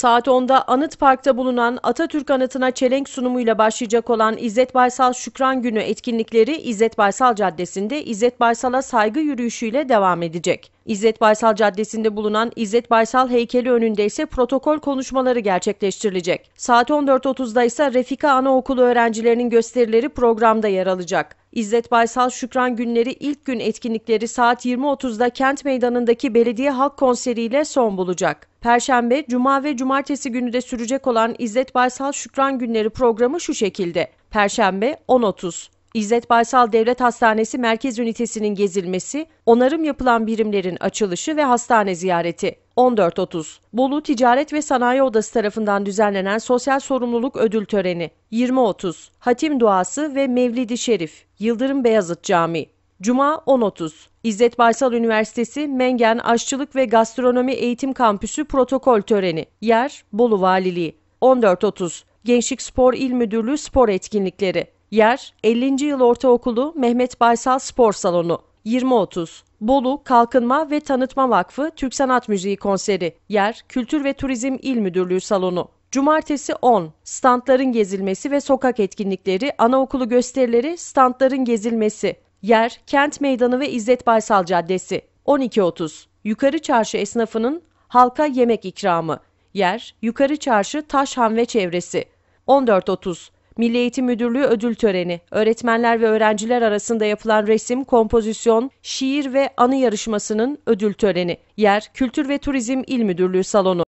Saat 10'da Anıt Park'ta bulunan Atatürk Anıtı'na çelenk sunumuyla başlayacak olan İzzet Baysal Şükran Günü etkinlikleri İzzet Baysal Caddesi'nde İzzet Baysal'a saygı yürüyüşüyle devam edecek. İzzet Baysal Caddesi'nde bulunan İzzet Baysal heykeli önünde ise protokol konuşmaları gerçekleştirilecek. Saat 14.30'da ise Refika Anaokulu öğrencilerinin gösterileri programda yer alacak. İzzet Baysal Şükran Günleri ilk gün etkinlikleri saat 20.30'da Kent Meydanı'ndaki belediye halk konseriyle son bulacak. Perşembe, Cuma ve Cumartesi günü de sürecek olan İzzet Baysal Şükran Günleri programı şu şekilde. Perşembe 10.30 İzzet Baysal Devlet Hastanesi Merkez Ünitesi'nin gezilmesi, onarım yapılan birimlerin açılışı ve hastane ziyareti. 14.30 Bolu Ticaret ve Sanayi Odası tarafından düzenlenen Sosyal Sorumluluk Ödül Töreni. 20.30 Hatim Duası ve Mevlidi Şerif, Yıldırım Beyazıt Camii. Cuma 10.30 İzzet Baysal Üniversitesi Mengen Aşçılık ve Gastronomi Eğitim Kampüsü Protokol Töreni. Yer Bolu Valiliği. 14.30 Gençlik Spor İl Müdürlüğü Spor Etkinlikleri. Yer 50. Yıl Ortaokulu Mehmet Baysal Spor Salonu 20.30 Bolu Kalkınma ve Tanıtma Vakfı Türk Sanat Müziği Konseri Yer Kültür ve Turizm İl Müdürlüğü Salonu Cumartesi 10 Standların gezilmesi ve sokak etkinlikleri Anaokulu gösterileri Standların gezilmesi Yer Kent Meydanı ve İzzet Baysal Caddesi 12.30 Yukarı Çarşı esnafının halka yemek ikramı Yer Yukarı Çarşı Taşhan ve çevresi 14.30 Milli Eğitim Müdürlüğü ödül töreni, öğretmenler ve öğrenciler arasında yapılan resim, kompozisyon, şiir ve anı yarışmasının ödül töreni. Yer Kültür ve Turizm İl Müdürlüğü salonu.